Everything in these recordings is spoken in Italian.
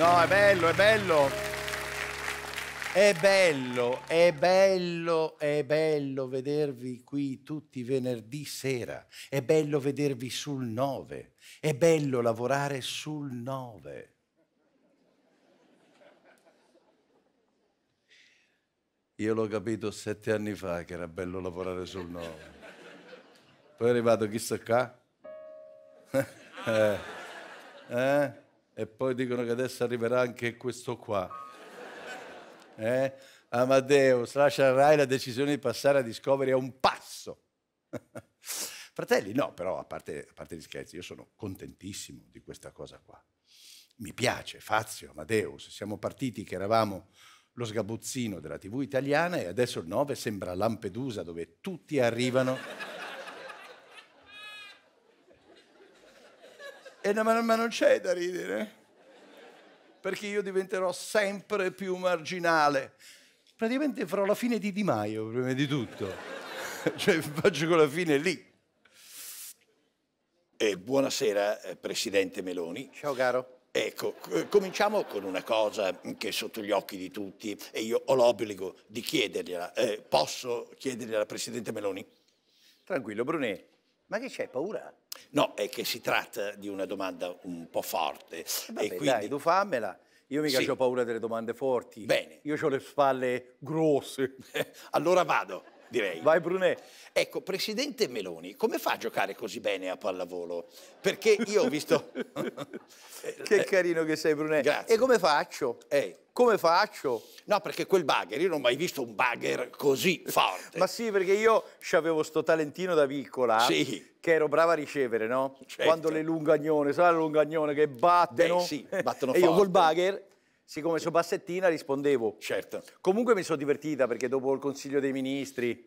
No, è bello, è bello. È bello, è bello, è bello vedervi qui tutti venerdì sera, è bello vedervi sul 9, è bello lavorare sul 9. Io l'ho capito sette anni fa che era bello lavorare sul 9. Poi è arrivato chissà qua. eh. eh? e poi dicono che adesso arriverà anche questo qua. Eh? Amadeus lascia Rai la decisione di passare a Discovery a un passo. Fratelli, no, però a parte, a parte gli scherzi, io sono contentissimo di questa cosa qua. Mi piace, Fazio, Amadeus, siamo partiti che eravamo lo sgabuzzino della TV italiana e adesso il 9 sembra Lampedusa dove tutti arrivano E, ma, ma non c'è da ridere, eh? perché io diventerò sempre più marginale. Praticamente farò la fine di Di Maio, prima di tutto. cioè faccio la fine lì. Eh, buonasera, Presidente Meloni. Ciao caro. Ecco, cominciamo con una cosa che è sotto gli occhi di tutti e io ho l'obbligo di chiedergliela. Eh, posso chiedergliela, Presidente Meloni? Tranquillo, Brunet. Ma che c'è, paura? No, è che si tratta di una domanda un po' forte. Eh, vabbè, e quindi... dai, tu fammela. Io mica sì. ho paura delle domande forti. Bene. Io ho le spalle grosse. allora vado, direi. Vai Brunet. Ecco, Presidente Meloni, come fa a giocare così bene a pallavolo? Perché io ho visto... che carino che sei Brunet. Grazie. E come faccio? Eh come faccio? No, perché quel bugger, io non ho mai visto un bugger così forte. Ma sì, perché io avevo sto talentino da piccola. Sì. Che ero brava a ricevere, no? Certo. Quando le lungagnone, sai le lungagnone che battono? Beh, sì, battono e forte. E io col bugger siccome sono passettina rispondevo. Certo. Comunque mi sono divertita perché dopo il Consiglio dei Ministri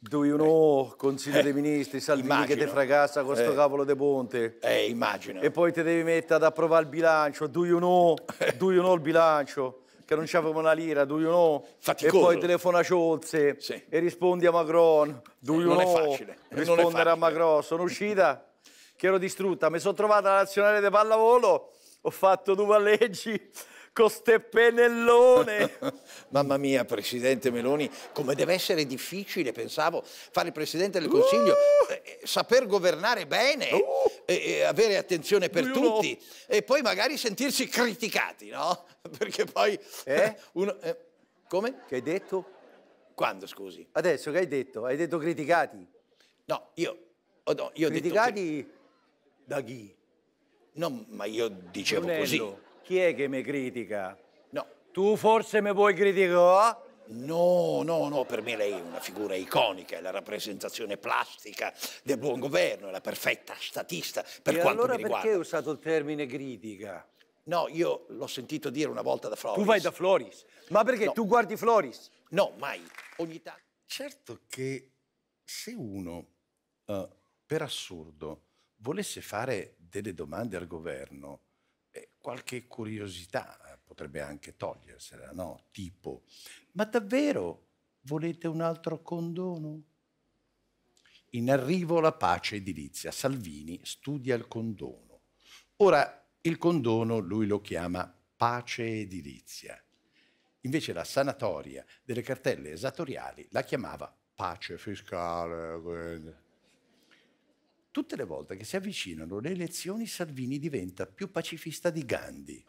Do you know, Consiglio eh, dei Ministri, Salvini immagino. che te fracassa con questo eh, cavolo de Ponte? Eh, immagino. E poi te devi mettere ad approvare il bilancio, do you know, do you know il bilancio? Che non c'avevamo una lira, do you know? Faticoso. E poi telefona a Ciolze sì. e rispondi a Macron, do you non know? Non è facile. Rispondere è facile. a Macron. Sono uscita, che ero distrutta, mi sono trovata la nazionale di pallavolo, ho fatto due palleggi con ste pennellone. Mamma mia, Presidente Meloni, come deve essere difficile, pensavo, fare il Presidente del Consiglio, uh! eh, saper governare bene, uh! eh, avere attenzione per Io tutti no. e poi magari sentirsi criticati, no? Perché poi... Eh? eh uno, eh, come? Che hai detto? Quando, scusi? Adesso, che hai detto? Hai detto criticati? No, io... Oh no, io criticati detto... da chi? No, ma io dicevo Brunello. così. Chi è che mi critica? No. Tu forse mi puoi criticare? No, no, no, per me lei è una figura iconica, è la rappresentazione plastica del buon governo, è la perfetta statista per e quanto allora mi riguarda. perché hai usato il termine critica? No, io l'ho sentito dire una volta da Floris. Tu vai da Floris? Ma perché? No. Tu guardi Floris? No, mai. Ogni tanto. Certo che se uno, uh, per assurdo, volesse fare delle domande al governo, qualche curiosità potrebbe anche togliersela, no? Tipo, ma davvero volete un altro condono? In arrivo la pace edilizia, Salvini studia il condono. Ora, il condono lui lo chiama pace edilizia. Invece la sanatoria delle cartelle esatoriali la chiamava pace fiscale. Tutte le volte che si avvicinano le elezioni, Salvini diventa più pacifista di Gandhi.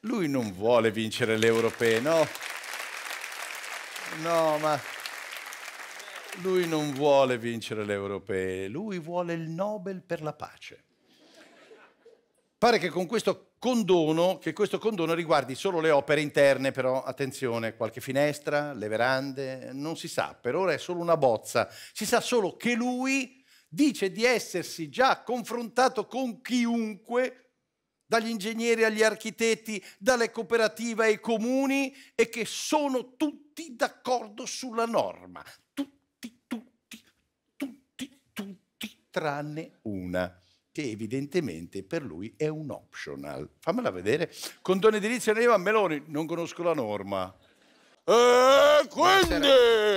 Lui non vuole vincere le europee, no? No, ma lui non vuole vincere le europee, lui vuole il Nobel per la pace. Pare che con questo condono, che questo condono riguardi solo le opere interne, però attenzione, qualche finestra, le verande, non si sa, per ora è solo una bozza, si sa solo che lui dice di essersi già confrontato con chiunque, dagli ingegneri agli architetti, dalle cooperative ai comuni, e che sono tutti d'accordo sulla norma, tutti, tutti, tutti, tutti, tranne una che evidentemente per lui è un optional. Fammela vedere. Condono edilizio arriva a Meloni, non conosco la norma. E eh, quindi...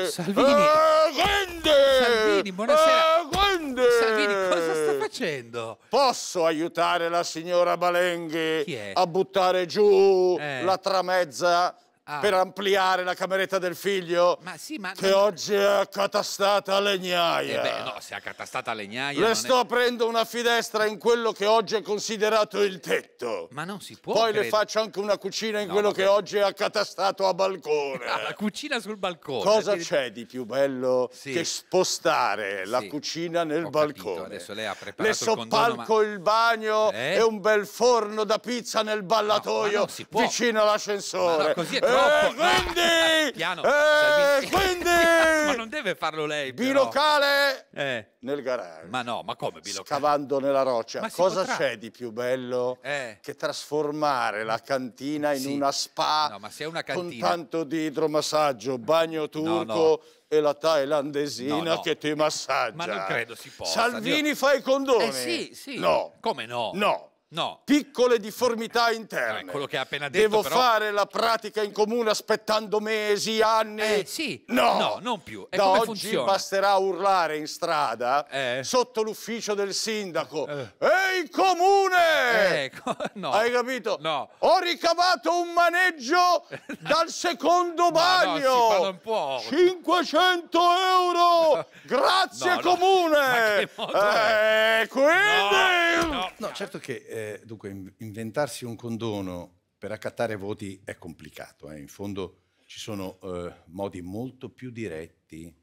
Salvini. Eh, quindi... Salvini, buonasera. Eh, quindi... Salvini, cosa sta facendo? Posso aiutare la signora Balenghi a buttare giù eh. la tramezza Ah. per ampliare la cameretta del figlio ma sì, ma che non... oggi è accatastata a legnaia. Eh beh, no, se è accatastata a legnaia... Le sto è... aprendo una finestra in quello che oggi è considerato il tetto. Ma non si può... Poi credere. le faccio anche una cucina in no, quello vabbè. che oggi è accatastato a balcone. la cucina sul balcone. Cosa c'è di più bello sì. che spostare sì. la cucina nel Ho balcone? Capito. Adesso lei ha preparato le soppalco il, ma... il bagno eh? e un bel forno da pizza nel ballatoio no, vicino all'ascensore. No, così è eh, troppo. Eh, quindi! Eh, Piano. Eh, quindi! ma non deve farlo lei, però. Bilocale eh. nel garage. Ma no, ma come bilocale? Scavando nella roccia. Ma Cosa c'è di più bello eh. che trasformare la cantina in sì. una spa no, ma se è una cantina... con tanto di idromassaggio, bagno turco... No, no e la thailandesina no, no. che ti massaggia. Ma non credo si possa. Salvini Dio. fa i condoni? Eh sì, sì. No. Come no? No. No. Piccole difformità interne. Eh, quello che ha appena detto. Devo però... fare la pratica in comune aspettando mesi, anni. Eh, sì. No. no non più. E da oggi funziona? basterà urlare in strada eh. sotto l'ufficio del sindaco. Ehi comune! Ecco, no. Hai capito? No. Ho ricavato un maneggio dal secondo bagno. No, 500 euro. Grazie comune. Ma che modo eh, quindi... No, certo che eh, eh, dunque, inventarsi un condono per accattare voti è complicato. Eh. In fondo ci sono eh, modi molto più diretti,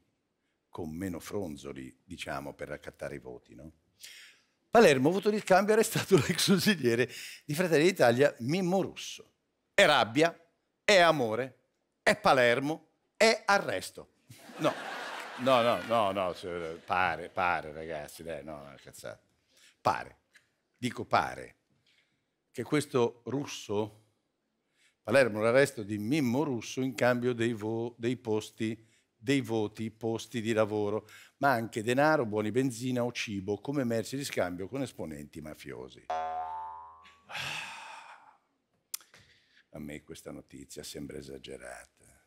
con meno fronzoli, diciamo, per accattare i voti. No? Palermo, voto di scambio, era stato l'ex consigliere di Fratelli d'Italia Mimmo Russo. È rabbia, è amore, è Palermo, è arresto. No, no, no, no, no pare, pare ragazzi, dai, no, cazzate. Pare. Dico pare che questo russo, Palermo l'arresto di Mimmo Russo in cambio dei, vo, dei posti dei voti, posti di lavoro, ma anche denaro, buoni benzina o cibo come merci di scambio con esponenti mafiosi. A me questa notizia sembra esagerata.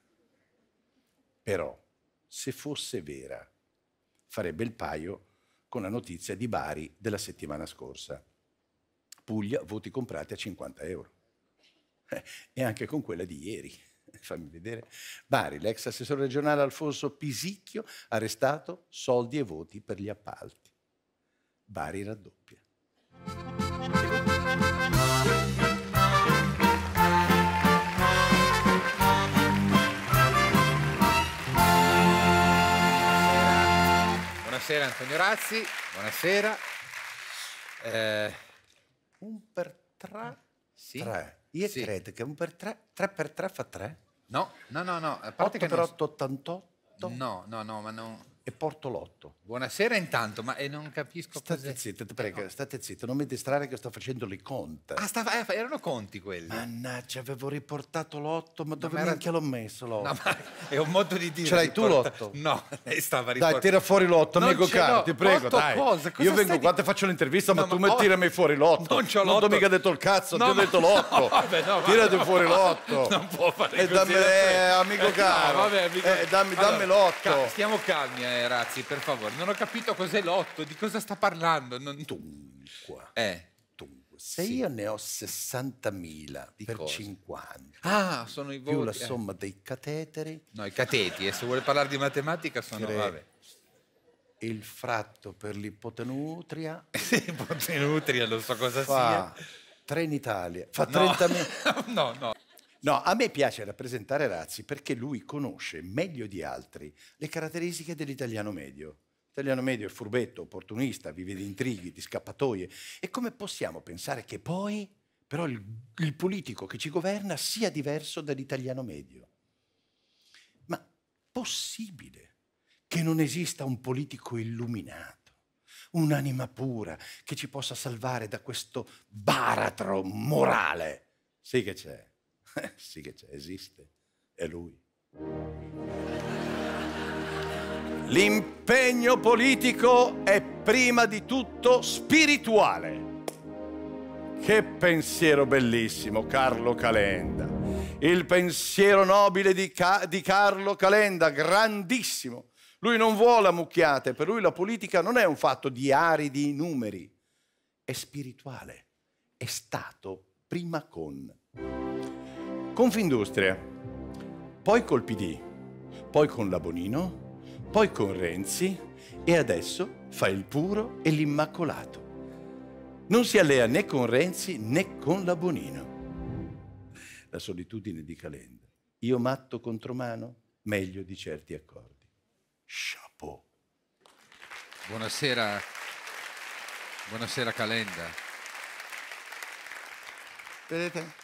Però, se fosse vera, farebbe il paio con la notizia di Bari della settimana scorsa. Puglia, voti comprati a 50 euro. Eh, e anche con quella di ieri, fammi vedere. Bari, l'ex assessore regionale Alfonso Pisicchio, arrestato, soldi e voti per gli appalti. Bari raddoppia. Buonasera Antonio Razzi, buonasera. Eh... 1 per tre. Sì. 3. Io sì. credo che un per tre, tre per tre fa tre. No, no, no, no. A parte 8 per 8, 88? No, no, no, ma non e porto l'otto. Buonasera intanto, ma eh, non capisco state cos'è. Zitta, prego, eh, no. Ecco. state zitto, non mi distrarre che sto facendo le conte. Ah, stava, eh, erano conti quelli. Mannaggia, avevo riportato l'otto, ma dove neanche era... l'ho messo l'otto? No, ma è un modo di dire. Ce l'hai riporta... tu l'otto? No, lei stava riportando. Dai, tira fuori l'otto, non amico caro, ti prego, otto dai. Cosa? Cosa Io vengo qua, di... faccio l'intervista, no, ma, ma tu ma ho... Oh, tirami fuori l'otto. Non c'ho l'otto. Non ho mica detto il cazzo, no, ti ho detto l'otto. Tirati fuori l'otto. Non può fare E eh, dammi, eh, amico eh, caro, dammi l'otto. Stiamo calmi, eh eh, Razzi, per favore, non ho capito cos'è l'otto, di cosa sta parlando. Non... Dunque. Eh. Dunque. Se sì. io ne ho 60.000 di per cosa? 50, ah, sono i voti, più la eh. somma dei cateteri. No, i cateti, e se vuole parlare di matematica sono... Tre. Vabbè il fratto per l'ipotenutria. l'ipotenutria, non so cosa fa sia. Italia. Fa no. 30.000. no, no. No, a me piace rappresentare Razzi perché lui conosce meglio di altri le caratteristiche dell'italiano medio. L'italiano medio è furbetto, opportunista, vive di intrighi, di scappatoie. E come possiamo pensare che poi però il, il politico che ci governa sia diverso dall'italiano medio? Ma possibile che non esista un politico illuminato? un'anima pura che ci possa salvare da questo baratro morale. Sì che c'è. sì che c'è, esiste, è lui. L'impegno politico è prima di tutto spirituale. Che pensiero bellissimo, Carlo Calenda. Il pensiero nobile di, Ca di Carlo Calenda, grandissimo. Lui non vuole ammucchiate, per lui la politica non è un fatto di aridi numeri, è spirituale, è stato prima con. Confindustria, poi col PD, poi con la Bonino, poi con Renzi e adesso fa il puro e l'immacolato. Non si allea né con Renzi né con la Bonino. La solitudine di Calenda. Io matto contro mano, meglio di certi accordi. Chapeau. Buonasera, buonasera Calenda. Vedete?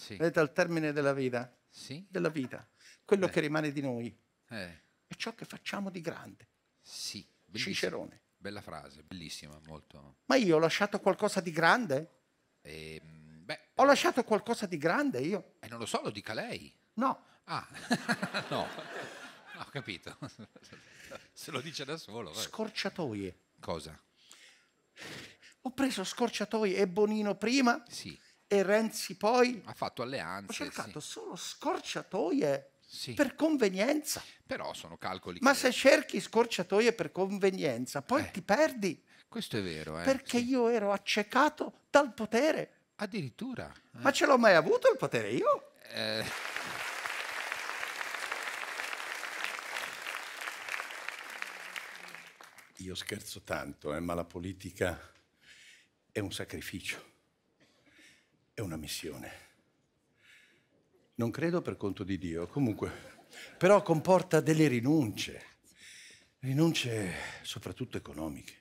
sì. vedete al termine della vita, sì. della vita quello eh. che rimane di noi eh. è ciò che facciamo di grande. Sì, bellissima. Cicerone. Bella frase, bellissima, molto. Ma io ho lasciato qualcosa di grande? Eh, beh, ho lasciato qualcosa di grande io? E eh, non lo so, lo dica lei. No. Ah, no. no. Ah, ho capito. Se lo dice da solo. Vai. Scorciatoie. Cosa? Ho preso scorciatoie e Bonino prima. Sì e Renzi poi... Ha fatto alleanze. Ha cercato sì. solo scorciatoie sì. per convenienza. Però sono calcoli. Ma che... se cerchi scorciatoie per convenienza, poi eh, ti perdi. Questo è vero. Eh, perché sì. io ero accecato dal potere. Addirittura. Eh. Ma ce l'ho mai avuto il potere io? Eh. Io scherzo tanto, eh, ma la politica è un sacrificio è una missione. Non credo per conto di Dio, comunque, però comporta delle rinunce, rinunce soprattutto economiche.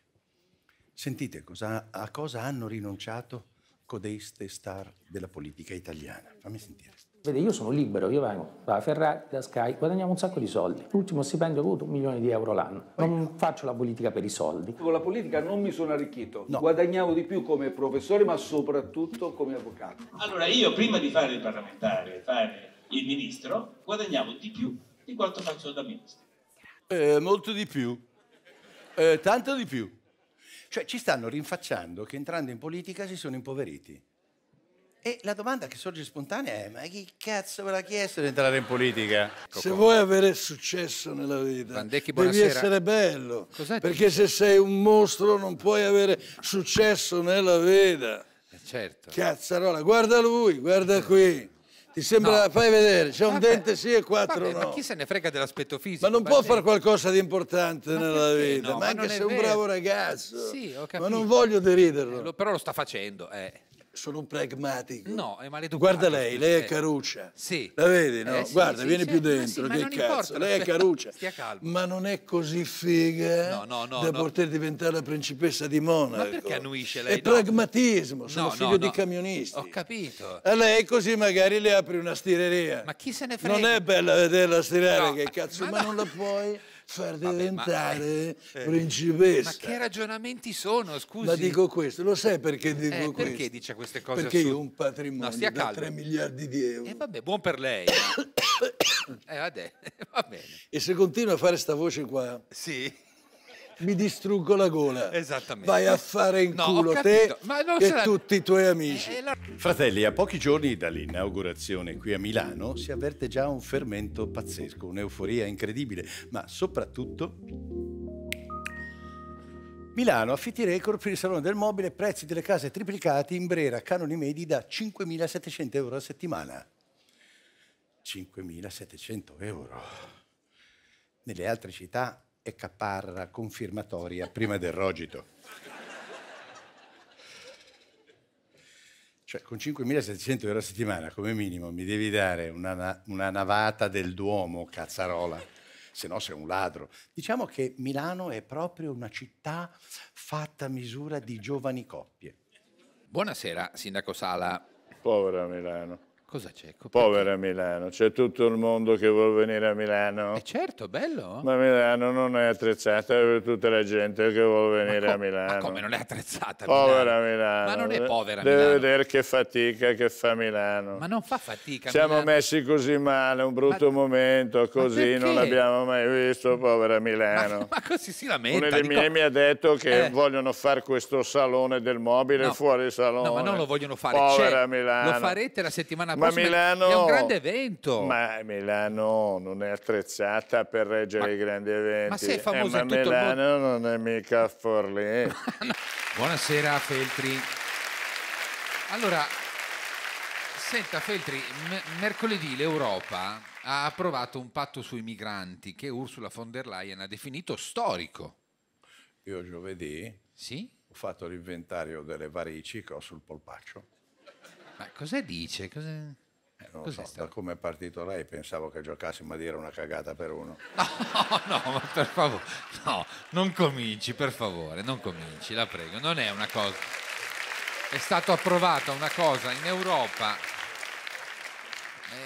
Sentite cosa, a cosa hanno rinunciato codeste star della politica italiana. Fammi sentire. Vede, io sono libero, io vengo da Ferrari, da Sky, guadagniamo un sacco di soldi. L'ultimo stipendio ho avuto un milione di euro l'anno. Non ecco. faccio la politica per i soldi. Con la politica non mi sono arricchito, no. guadagnavo di più come professore ma soprattutto come avvocato. Allora io prima di fare il parlamentare, fare il ministro, guadagnavo di più di quanto faccio da ministro. Eh, molto di più, eh, tanto di più. Cioè ci stanno rinfacciando che entrando in politica si sono impoveriti. E la domanda che sorge spontanea è: ma chi cazzo ve l'ha chiesto di entrare in politica? Se vuoi avere successo nella vita, Bandecchi, devi essere bello. Perché se sei un mostro non puoi avere successo nella vita. Eh, certo. Cazzarola, guarda lui, guarda qui. Ti sembra, no. fai vedere, c'è un vabbè, dente sì e quattro vabbè, no. Ma chi se ne frega dell'aspetto fisico? Ma non può fare eh. qualcosa di importante ma nella vita, no, ma, ma anche se è un bravo ragazzo. Sì, ma non voglio deriderlo. Eh, lo, però lo sta facendo, eh sono un pragmatico. No, è maleducato. Guarda lei, lei è eh. caruccia. Sì. La vedi, no? Eh, sì, Guarda, sì, vieni sì, più dentro, che cazzo. Importa, lei è caruccia. Stia calmo. Ma non è così figa eh? no, no, da poter diventare la principessa di Monaco. Ma perché annuisce lei? È pragmatismo, sono figlio di camionisti. Ho capito. A lei così magari le apri una stireria. Ma chi se ne frega? Non è bella vederla stirare, che cazzo, ma, ma non la puoi far diventare Vabbè, ma... Eh, eh. principessa. Ma che ragionamenti sono, scusi? Ma dico questo, lo sai perché dico eh, questo? Perché dice queste cose? Perché io ho un patrimonio no, da 3 miliardi di euro. E eh, vabbè, buon per lei. eh, vabbè, va bene. E se continua a fare sta voce qua... Sì mi distruggo la gola. Esattamente. Vai a fare in no, culo te e sarà... tutti i tuoi amici. Eh, eh, la... Fratelli, a pochi giorni dall'inaugurazione qui a Milano si avverte già un fermento pazzesco, un'euforia incredibile, ma soprattutto Milano, affitti record per il Salone del Mobile, prezzi delle case triplicati, in Brera, canoni medi da 5.700 euro a settimana. 5.700 euro. Nelle altre città e caparra confirmatoria prima del rogito. Cioè, con 5.700 euro a settimana come minimo mi devi dare una, una navata del Duomo, cazzarola, se no sei un ladro. Diciamo che Milano è proprio una città fatta a misura di giovani coppie. Buonasera, Sindaco Sala. Povera Milano. Cosa c'è? Povera Milano, c'è tutto il mondo che vuole venire a Milano. E eh, certo, bello. Ma Milano non è attrezzata per tutta la gente che vuole venire a Milano. Ma come non è attrezzata? Povera Milano. Ma non è povera Deve Milano. vedere che fatica che fa Milano. Ma non fa fatica Siamo Milano. messi così male, un brutto ma... momento, così non l'abbiamo mai visto, povera Milano. Ma, ma così si lamenta. Uno dei miei dico... mi ha detto che eh. vogliono fare questo salone del mobile no. fuori salone. No, ma non lo vogliono fare. Povera Milano. Lo farete la settimana prossima ma Milano, è un grande evento. Ma Milano non è attrezzata per reggere ma, i grandi eventi. Ma sei famoso eh, ma Milano non è mica Forlì. Buonasera Feltri. Allora, Senta Feltri, mercoledì l'Europa ha approvato un patto sui migranti che Ursula von der Leyen ha definito storico. Io giovedì sì? ho fatto l'inventario delle varici che ho sul polpaccio ma cosa dice? Cosa... Eh, non so, da come è partito lei pensavo che giocassimo a dire una cagata per uno. No, no, ma per favore, no, non cominci, per favore, non cominci, la prego, non è una cosa. È stata approvata una cosa in Europa,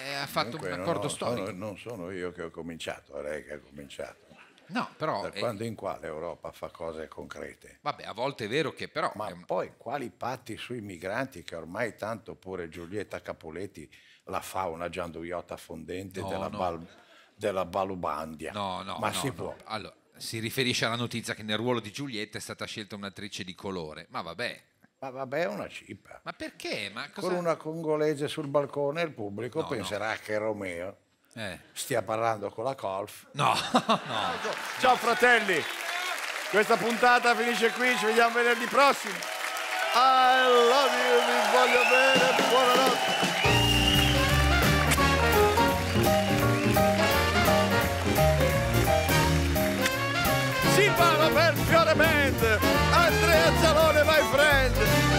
eh, ha fatto Dunque, un accordo no, storico. Sono, non sono io che ho cominciato, è lei che ha cominciato. No, però, da quando in qua l'Europa fa cose concrete? Vabbè, a volte è vero che però... Ma ehm... poi quali patti sui migranti che ormai tanto pure Giulietta Capoletti la fa una gianduiotta fondente no, della, no. Bal, della, Balubandia. No, no, ma no, si può. Allora, si riferisce alla notizia che nel ruolo di Giulietta è stata scelta un'attrice di colore, ma vabbè. Ma vabbè, è una cipa. Ma perché? Ma cosa... Con una congolese sul balcone il pubblico penserà che è Romeo eh. stia parlando con la Colf. No, no. Ciao fratelli, questa puntata finisce qui, ci vediamo venerdì prossimo. I love you, vi voglio bene, buonanotte. Si parla per Fiore Band, Andrea Zalone, my friend.